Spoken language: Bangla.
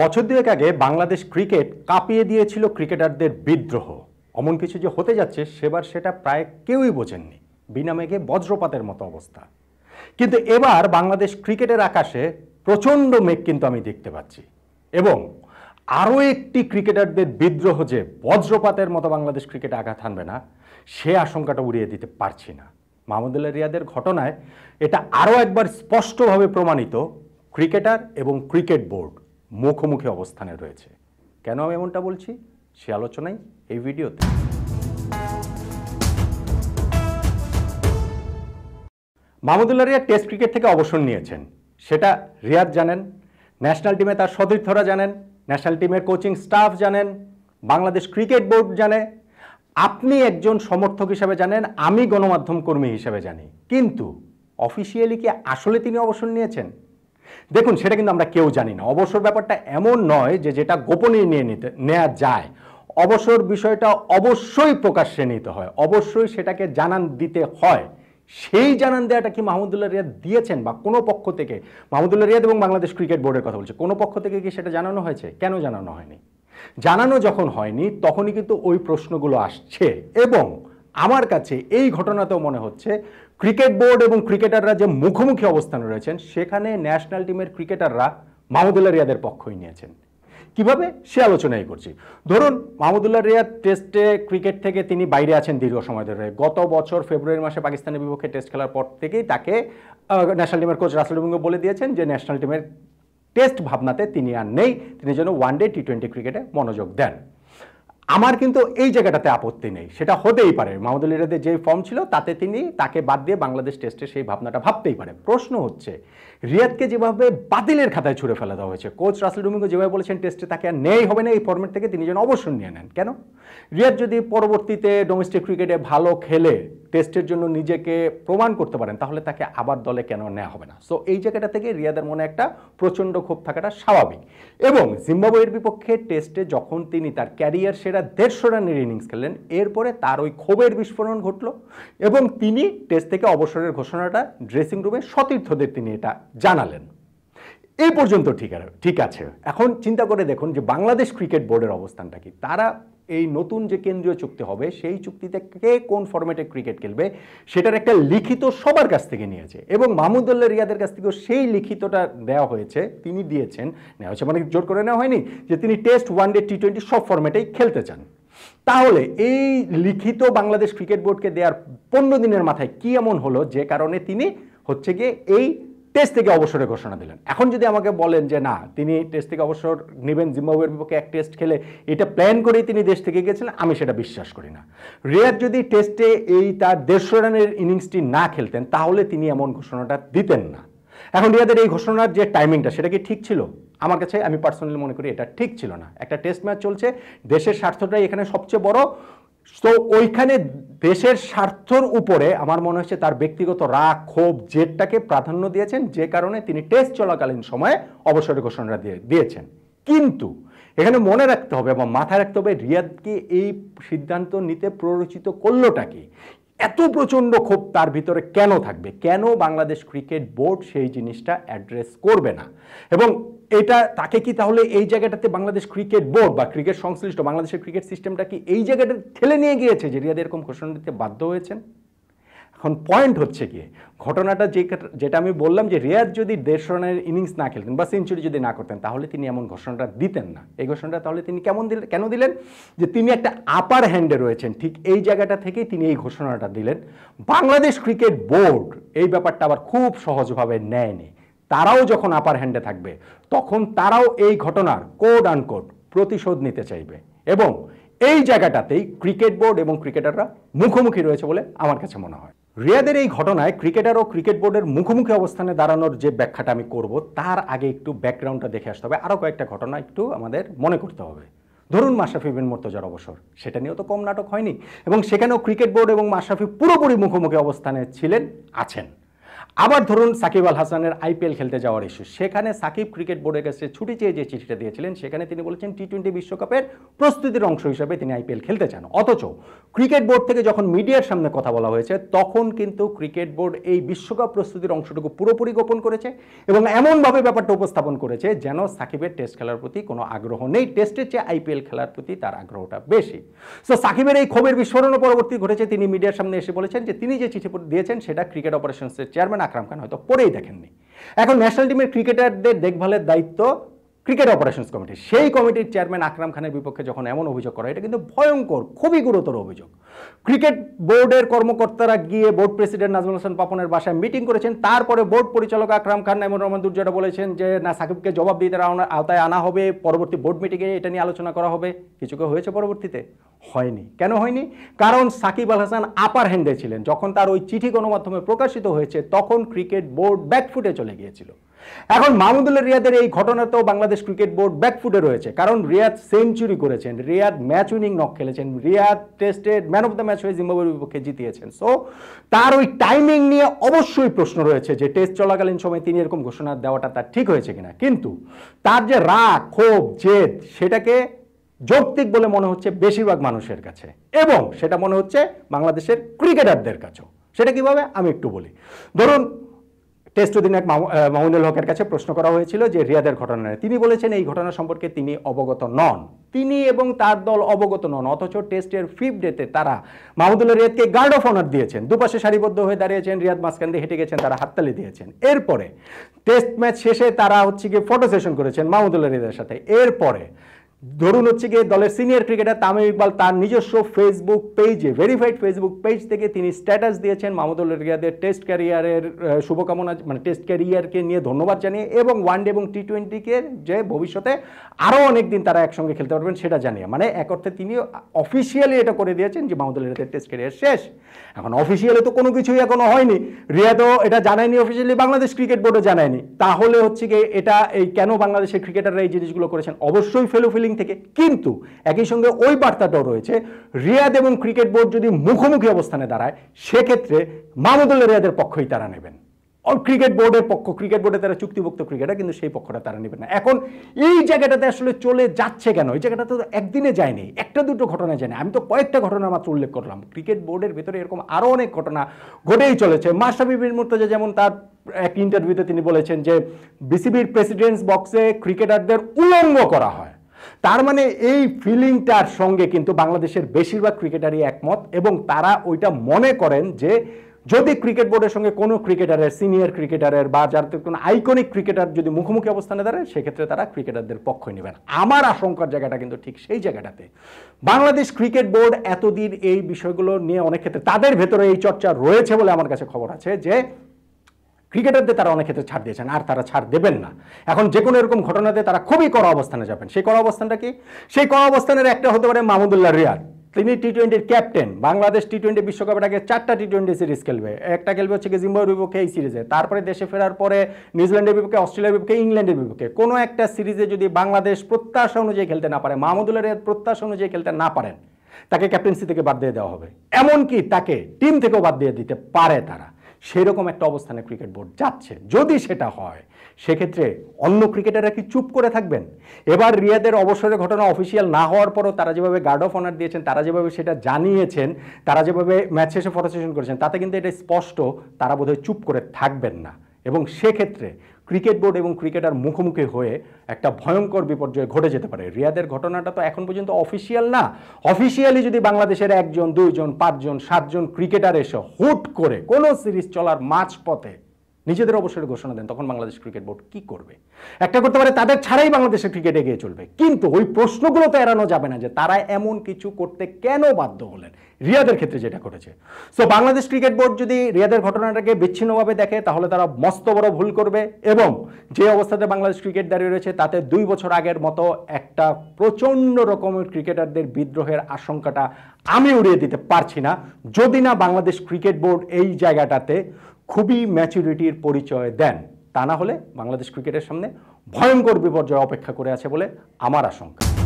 বছর দুয়েক আগে বাংলাদেশ ক্রিকেট কাঁপিয়ে দিয়েছিল ক্রিকেটারদের বিদ্রোহ অমন কিছু যে হতে যাচ্ছে সেবার সেটা প্রায় কেউই বোঝেননি বিনামেঘে বজ্রপাতের মতো অবস্থা কিন্তু এবার বাংলাদেশ ক্রিকেটের আকাশে প্রচণ্ড মেঘ কিন্তু আমি দেখতে পাচ্ছি এবং আরও একটি ক্রিকেটারদের বিদ্রোহ যে বজ্রপাতের মতো বাংলাদেশ ক্রিকেটে আঘাত হানবে না সে আশঙ্কাটা উড়িয়ে দিতে পারছি না মাহমুদুল্লাহ রিয়াদের ঘটনায় এটা আরও একবার স্পষ্টভাবে প্রমাণিত ক্রিকেটার এবং ক্রিকেট বোর্ড মুখোমুখি অবস্থানে রয়েছে কেন আমি এমনটা বলছি সে আলোচনাই এই ভিডিওতে মাহমুদুল্লাহ রিয়া টেস্ট ক্রিকেট থেকে অবসর নিয়েছেন সেটা রিয়াদ জানেন ন্যাশনাল টিমে তার সতীর্থরা জানেন ন্যাশনাল টিমের কোচিং স্টাফ জানেন বাংলাদেশ ক্রিকেট বোর্ড জানে আপনি একজন সমর্থক হিসাবে জানেন আমি গণমাধ্যম কর্মী হিসাবে জানি কিন্তু অফিসিয়ালি কি আসলে তিনি অবসর নিয়েছেন দেখুন সেটা কিন্তু আমরা কেউ জানি না অবসর ব্যাপারটা এমন নয় যে যেটা গোপনে নিয়ে নিতে নেওয়া যায় অবসর বিষয়টা অবশ্যই প্রকাশ্যে নিতে হয় অবশ্যই সেটাকে জানান দিতে হয় সেই জানান দেওয়াটা কি মাহমুদুল্লাহ রিয়াদ দিয়েছেন বা কোনো পক্ষ থেকে মাহমুদুল্লাহ রিয়াদ এবং বাংলাদেশ ক্রিকেট বোর্ডের কথা বলছে কোনো পক্ষ থেকে কি সেটা জানানো হয়েছে কেন জানানো হয়নি জানানো যখন হয়নি তখনই কিন্তু ওই প্রশ্নগুলো আসছে এবং আমার কাছে এই ঘটনাতেও মনে হচ্ছে ক্রিকেট বোর্ড এবং ক্রিকেটাররা যে মুখোমুখি অবস্থানে রয়েছেন সেখানে ন্যাশনাল টিমের ক্রিকেটাররা মাহমুদুল্লাহ রিয়াদের পক্ষই নিয়েছেন কিভাবে সে আলোচনাই করছি ধরুন মাহমুদুল্লাহ রিয়াদ টেস্টে ক্রিকেট থেকে তিনি বাইরে আছেন দীর্ঘ সময় ধরে গত বছর ফেব্রুয়ারি মাসে পাকিস্তানের বিপক্ষে টেস্ট খেলার পর থেকেই তাকে ন্যাশনাল টিমের কোচ রাসেল বলে দিয়েছেন যে ন্যাশনাল টিমের টেস্ট ভাবনাতে তিনি আর নেই তিনি যেন ওয়ান ডে টি টোয়েন্টি ক্রিকেটে মনোযোগ দেন আমার কিন্তু এই জায়গাটাতে আপত্তি নেই সেটা হতেই পারে মাহমুদুল ইরাদের যে ফর্ম ছিল তাতে তিনি তাকে বাদ দিয়ে বাংলাদেশ টেস্টে সেই ভাবনাটা ভাবতেই পারে প্রশ্ন হচ্ছে রিয়াদকে যেভাবে বাতিলের খাতায় ছুড়ে ফেলা দেওয়া হয়েছে কোচ রাসেল ডুমিঙ্গো যেভাবে বলেছেন টেস্টে তাকে আর নেই হবে না এই ফর্মেট থেকে তিনি যেন অবসর নিয়ে নেন কেন রিয়াদ যদি পরবর্তীতে ডোমেস্টিক ক্রিকেটে ভালো খেলে টেস্টের জন্য নিজেকে প্রমাণ করতে পারেন তাহলে তাকে আবার দলে কেন নেওয়া হবে না সো এই জায়গাটা থেকে রিয়াদের মনে একটা প্রচণ্ড ক্ষোভ থাকাটা স্বাভাবিক এবং জিম্বাবুয়ের বিপক্ষে টেস্টে যখন তিনি তার ক্যারিয়ার সেরা দেড়শো রানের ইনিংস খেলেন এরপরে তার ওই ক্ষোভের বিস্ফোরণ ঘটল এবং তিনি টেস্ট থেকে অবসরের ঘোষণাটা ড্রেসিং রুমে সতীর্থদের তিনি এটা জানালেন এই পর্যন্ত ঠিক ঠিক আছে এখন চিন্তা করে দেখুন যে বাংলাদেশ ক্রিকেট বোর্ডের অবস্থানটা কি তারা এই নতুন যে কেন্দ্রীয় চুক্তি হবে সেই চুক্তিতে কে কোন ফরম্যাটে ক্রিকেট খেলবে সেটার একটা লিখিত সবার কাছ থেকে নিয়েছে এবং মাহমুদুল্লাহ রিয়াদের কাছ থেকেও সেই লিখিতটা দেওয়া হয়েছে তিনি দিয়েছেন নেওয়া হয়েছে মানে জোর করে নেওয়া হয়নি যে তিনি test one day T twenty সব ফরম্যাটেই খেলতে চান তাহলে এই লিখিত বাংলাদেশ ক্রিকেট বোর্ডকে দেওয়ার পনেরো দিনের মাথায় কী এমন হলো যে কারণে তিনি হচ্ছে গিয়ে এই টেস্ট থেকে অবসরের ঘোষণা দিলেন এখন যদি আমাকে বলেন যে না তিনি টেস্ট থেকে অবসর নেবেন জিম্বাবুয়ের বিপক্ষে এক টেস্ট খেলে এটা প্ল্যান করেই তিনি দেশ থেকে গেছেন আমি সেটা বিশ্বাস করি না রেয়ার যদি টেস্টে এই তার দেড়শো রানের ইনিংসটি না খেলতেন তাহলে তিনি এমন ঘোষণাটা দিতেন না এখন রিয়াদের এই ঘোষণার যে টাইমিংটা সেটা কি ঠিক ছিল আমার কাছে আমি পার্সোনালি মনে করি এটা ঠিক ছিল না একটা টেস্ট ম্যাচ চলছে দেশের স্বার্থটাই এখানে সবচেয়ে বড় তো ওইখানে দেশের স্বার্থর উপরে আমার মনে হচ্ছে তার ব্যক্তিগত রাগ ক্ষোভ জেদটাকে প্রাধান্য দিয়েছেন যে কারণে তিনি টেস্ট চলাকালীন সময়ে অবসরের ঘোষণা দিয়ে দিয়েছেন কিন্তু এখানে মনে রাখতে হবে বা মাথায় রাখতে হবে রিয়াদকে এই সিদ্ধান্ত নিতে প্ররোচিত করলোটা কি এত প্রচণ্ড ক্ষোভ তার ভিতরে কেন থাকবে কেন বাংলাদেশ ক্রিকেট বোর্ড সেই জিনিসটা অ্যাড্রেস করবে না এবং এটা তাকে কি তাহলে এই জায়গাটাতে বাংলাদেশ ক্রিকেট বোর্ড বা ক্রিকেট সংশ্লিষ্ট বাংলাদেশের ক্রিকেট সিস্টেমটা কি এই জায়গাটা ঠেলে নিয়ে গিয়েছে যে রিয়াদের এরকম ঘোষণা দিতে বাধ্য হয়েছেন এখন পয়েন্ট হচ্ছে গিয়ে ঘটনাটা যে যেটা আমি বললাম যে রেয়ার যদি দেড়শো রানের ইনিংস না খেলতেন বা সেঞ্চুরি যদি না করতেন তাহলে তিনি এমন ঘোষণাটা দিতেন না এই ঘোষণাটা তাহলে তিনি কেমন দিলেন কেন দিলেন যে তিনি একটা আপার হ্যান্ডে রয়েছেন ঠিক এই জায়গাটা থেকেই তিনি এই ঘোষণাটা দিলেন বাংলাদেশ ক্রিকেট বোর্ড এই ব্যাপারটা আবার খুব সহজভাবে নেয়নি তারাও যখন আপার হ্যান্ডে থাকবে তখন তারাও এই ঘটনার কোড আনকোড প্রতিশোধ নিতে চাইবে এবং এই জায়গাটাতেই ক্রিকেট বোর্ড এবং ক্রিকেটাররা মুখোমুখি রয়েছে বলে আমার কাছে মনে হয় রিয়াদের এই ঘটনায় ক্রিকেটার ও ক্রিকেট বোর্ডের মুখোমুখি অবস্থানে দাঁড়ানোর যে ব্যাখ্যাটা আমি করব তার আগে একটু ব্যাকগ্রাউন্ডটা দেখে আসতে হবে আরও কয়েকটা ঘটনা একটু আমাদের মনে করতে হবে ধরুন মাশরাফি বিন মোর্তজার অবসর সেটা নিয়েও তো কম নাটক হয়নি এবং সেখানেও ক্রিকেট বোর্ড এবং মাশরাফি পুরোপুরি মুখোমুখি অবস্থানে ছিলেন আছেন আবার ধরুন সাকিব আল হাসানের আইপিএল খেলতে যাওয়ার ইস্যু সেখানে সাকিব ক্রিকেট বোর্ডের কাছে ছুটি চেয়ে যে চিঠিটা দিয়েছিলেন সেখানে তিনি বলেছেন টি টোয়েন্টি বিশ্বকাপের প্রস্তুতির অংশ হিসেবে তিনি আইপিএল খেলতে চান অথচ ক্রিকেট বোর্ড থেকে যখন মিডিয়ার সামনে কথা বলা হয়েছে তখন কিন্তু ক্রিকেট বোর্ড এই বিশ্বকাপ প্রস্তুতির অংশটুকু পুরোপুরি গোপন করেছে এবং এমনভাবে ব্যাপারটা উপস্থাপন করেছে যেন সাকিবের টেস্ট খেলার প্রতি কোনো আগ্রহ নেই টেস্টের চেয়ে আইপিএল খেলার প্রতি তার আগ্রহটা বেশি সো সাকিবের এই ক্ষোভের বিস্ফোরণও পরবর্তী ঘটেছে তিনি মিডিয়ার সামনে এসে বলেছেন যে তিনি যে চিঠি দিয়েছেন সেটা ক্রিকেট অপারেশনসের চেয়ারম্যান আকরাম খান হয়তো পরেই দেখেননি এখন ন্যাশনাল টিমের ক্রিকেটারদের দেখভালের দায়িত্ব ক্রিকেট অপারেশনস কমিটি সেই কমিটির চেয়ারম্যান আকরাম খানের বিপক্ষে যখন এমন অভিযোগ করা এটা কিন্তু ভয়ঙ্কর খুবই গুরুতর অভিযোগ ক্রিকেট বোর্ডের কর্মকর্তারা গিয়ে বোর্ড প্রেসিডেন্ট নাজমুল হাসান পাপনের বাসায় মিটিং করেছেন তারপরে বোর্ড পরিচালক আকরাম খান এমন রহমান দুর্জয়টা বলেছেন যে না সাকিবকে জবাব দিয়ে আওতায় আনা হবে পরবর্তী বোর্ড মিটিংয়ে এটা নিয়ে আলোচনা করা হবে কিছু হয়েছে পরবর্তীতে হয়নি কেন হয়নি কারণ সাকিব আল হাসান আপার হ্যান্ডে ছিলেন যখন তার ওই চিঠি গণমাধ্যমে প্রকাশিত হয়েছে তখন ক্রিকেট বোর্ড ব্যাকফুটে চলে গিয়েছিল এখন মাহমুদুল্লাহ রিয়াদের এই ঘটনাতেও বাংলাদেশ ক্রিকেট বোর্ড ব্যাকফুটে রয়েছে কারণ রিয়াদ সেঞ্চুরি করেছেন রিয়াদ ম্যাচ উইনিং নক খেলেছেন রিয়াদ টেস্টের ম্যান অফ দ্য ম্যাচ হয়ে জিম্বাবুয়ের বিপক্ষে জিতিয়েছেন সো তার ওই টাইমিং নিয়ে অবশ্যই প্রশ্ন রয়েছে যে টেস্ট চলাকালীন সময় তিনি এরকম ঘোষণা দেওয়াটা তার ঠিক হয়েছে কিনা কিন্তু তার যে রাগ ক্ষোভ জেদ সেটাকে যৌক্তিক বলে মনে হচ্ছে বেশিরভাগ মানুষের কাছে এবং সেটা মনে হচ্ছে বাংলাদেশের ক্রিকেটারদের কাছেও সেটা কিভাবে আমি একটু বলি ধরুন টেস্টুদ্দিন এক মামুনুল হকের কাছে প্রশ্ন করা হয়েছিল যে রিয়াদের ঘটনা নিয়ে তিনি বলেছেন এই ঘটনা সম্পর্কে তিনি অবগত নন তিনি এবং তার দল অবগত নন অথচ টেস্টের ফিফ ডেতে তারা মাহমুদুল রিয়াদকে গার্ড অফ অনার দিয়েছেন দুপাশে সারিবদ্ধ হয়ে দাঁড়িয়েছেন রিয়াদ মাঝখান হেঁটে গেছেন তারা হাততালি দিয়েছেন এরপরে টেস্ট ম্যাচ শেষে তারা হচ্ছে গিয়ে ফটো সেশন করেছেন মাহমুদুল্লাহ রিয়াদের সাথে এরপরে ধরুন হচ্ছে গিয়ে দলের সিনিয়র ক্রিকেটার তামিম ইকবাল তার নিজস্ব ফেসবুক পেজে ভেরিফাইড ফেসবুক পেজ থেকে তিনি স্ট্যাটাস দিয়েছেন মাহমুদুল রিয়াদের টেস্ট ক্যারিয়ারের শুভকামনা মানে টেস্ট ক্যারিয়ারকে নিয়ে ধন্যবাদ জানিয়ে এবং ওয়ানডে এবং টি টোয়েন্টিকে যে ভবিষ্যতে আরও অনেক দিন তারা একসঙ্গে খেলতে পারবেন সেটা জানিয়ে মানে এক অর্থে তিনি অফিসিয়ালি এটা করে দিয়েছেন যে মাহমুদুল রিয়াদের টেস্ট ক্যারিয়ার শেষ এখন অফিসিয়ালি তো কোনো কিছুই এখনও হয়নি রিয়াদও এটা জানায়নি অফিসিয়ালি বাংলাদেশ ক্রিকেট বোর্ডও জানায়নি তাহলে হচ্ছে গিয়ে এটা এই কেন বাংলাদেশের ক্রিকেটাররা এই জিনিসগুলো করেছেন অবশ্যই ফেলো ফিলিং থেকে কিন্তু একই সঙ্গে ওই বার্তাটাও রয়েছে রিয়াদ এবং ক্রিকেট বোর্ড যদি মুখোমুখি অবস্থানে দাঁড়ায় সেক্ষেত্রে মাহমুদুল্লাহ রিয়াদের পক্ষই তারা নেবেন ক্রিকেট বোর্ডের পক্ষ ক্রিকেট বোর্ডে তারা চুক্তিভুক্ত ক্রিকেটার কিন্তু সেই পক্ষটা তারা নেবেন না এখন এই জায়গাটাতে আসলে চলে যাচ্ছে কেন এই জায়গাটা তো একদিনে যায়নি একটা দুটো ঘটনা যায়নি আমি তো কয়েকটা ঘটনা মাত্র উল্লেখ করলাম ক্রিকেট বোর্ডের ভেতরে এরকম আরও অনেক ঘটনা ঘটেই চলেছে মাসাবি বিন মুর্তজা যেমন তার এক ইন্টারভিউতে তিনি বলেছেন যে বিসিবির প্রেসিডেন্টস বক্সে ক্রিকেটারদের উলঙ্গ করা হয় তার মানে এই ফিলিংটার সঙ্গে কিন্তু বাংলাদেশের বেশিরভাগ ক্রিকেটারই একমত এবং তারা ওইটা মনে করেন যে যদি ক্রিকেট বোর্ডের সঙ্গে কোনো ক্রিকেটারের সিনিয়র ক্রিকেটারের বা যার কোনো আইকনিক ক্রিকেটার যদি মুখোমুখি অবস্থানে দাঁড়ায় সেক্ষেত্রে তারা ক্রিকেটারদের পক্ষ নেবেন আমার আশঙ্কার জায়গাটা কিন্তু ঠিক সেই জায়গাটাতে বাংলাদেশ ক্রিকেট বোর্ড এতদিন এই বিষয়গুলো নিয়ে অনেক ক্ষেত্রে তাদের ভেতরে এই চর্চা রয়েছে বলে আমার কাছে খবর আছে যে ক্রিকেটারদের তারা অনেক ক্ষেত্রে ছাড় দিয়েছেন আর তারা ছাড় দেবেন না এখন যে কোনো এরকম ঘটনাতে তারা খুবই কড়া অবস্থানে যাবেন সেই কড়া অবস্থানটা কি সেই কড়া অবস্থানের একটা হতে পারে মাহমুদুল্লাহ রিয়াদ তিনি টি টোয়েন্টির ক্যাপ্টেন বাংলাদেশ টি টোয়েন্টি বিশ্বকাপের আগে চারটা টি টোয়েন্টি সিরিজ খেলবে একটা খেলবে হচ্ছে কি জিম্বাবুয়ের বিপক্ষে এই সিরিজে তারপরে দেশে ফেরার পরে নিউজিল্যান্ডের বিপক্ষে অস্ট্রেলিয়ার বিপক্ষে ইংল্যান্ডের বিপক্ষে কোনো একটা সিরিজে যদি বাংলাদেশ প্রত্যাশা অনুযায়ী খেলতে না পারে মাহমুদুল্লাহ রিয়াদ প্রত্যাশা অনুযায়ী খেলতে না পারেন তাকে ক্যাপ্টেন্সি থেকে বাদ দিয়ে দেওয়া হবে এমনকি তাকে টিম থেকেও বাদ দিয়ে দিতে পারে তারা সেরকম একটা অবস্থানে ক্রিকেট বোর্ড যাচ্ছে যদি সেটা হয় সেক্ষেত্রে অন্য ক্রিকেটাররা কি চুপ করে থাকবেন এবার রিয়াদের অবসরের ঘটনা অফিসিয়াল না হওয়ার পরও তারা যেভাবে গার্ড অফ অনার দিয়েছেন তারা যেভাবে সেটা জানিয়েছেন তারা যেভাবে ম্যাচ শেষে ফটো সেশন করেছেন তাতে কিন্তু এটা স্পষ্ট তারা বোধহয় চুপ করে থাকবেন না এবং সেক্ষেত্রে ক্রিকেট বোর্ড এবং ক্রিকেটার মুখোমুখি হয়ে একটা ভয়ঙ্কর বিপর্যয় ঘটে যেতে পারে রিয়াদের ঘটনাটা তো এখন পর্যন্ত অফিসিয়াল না অফিসিয়ালি যদি বাংলাদেশের একজন দুইজন পাঁচজন সাতজন ক্রিকেটার এসে হুট করে কোনো সিরিজ চলার মাঝপথে নিজেদের অবসরের ঘোষণা দেন তখন বাংলাদেশ ক্রিকেট বোর্ড কি করবে একটা করতে পারে তাদের ছাড়াই বাংলাদেশের ক্রিকেট এগিয়ে চলবে কিন্তু ওই প্রশ্নগুলো তো এড়ানো যাবে না যে তারা এমন কিছু করতে কেন বাধ্য হলেন রিয়াদের ক্ষেত্রে যেটা করেছে সো বাংলাদেশ ক্রিকেট বোর্ড যদি রিয়াদের ঘটনাটাকে বিচ্ছিন্নভাবে দেখে তাহলে তারা মস্ত বড় ভুল করবে এবং যে অবস্থাতে বাংলাদেশ ক্রিকেট দাঁড়িয়ে রয়েছে তাতে দুই বছর আগের মতো একটা প্রচণ্ড রকমের ক্রিকেটারদের বিদ্রোহের আশঙ্কাটা আমি উড়িয়ে দিতে পারছি না যদি না বাংলাদেশ ক্রিকেট বোর্ড এই জায়গাটাতে খুবই ম্যাচুরিটির পরিচয় দেন তা না হলে বাংলাদেশ ক্রিকেটের সামনে ভয়ঙ্কর বিপর্যয় অপেক্ষা করে আছে বলে আমার আশঙ্কা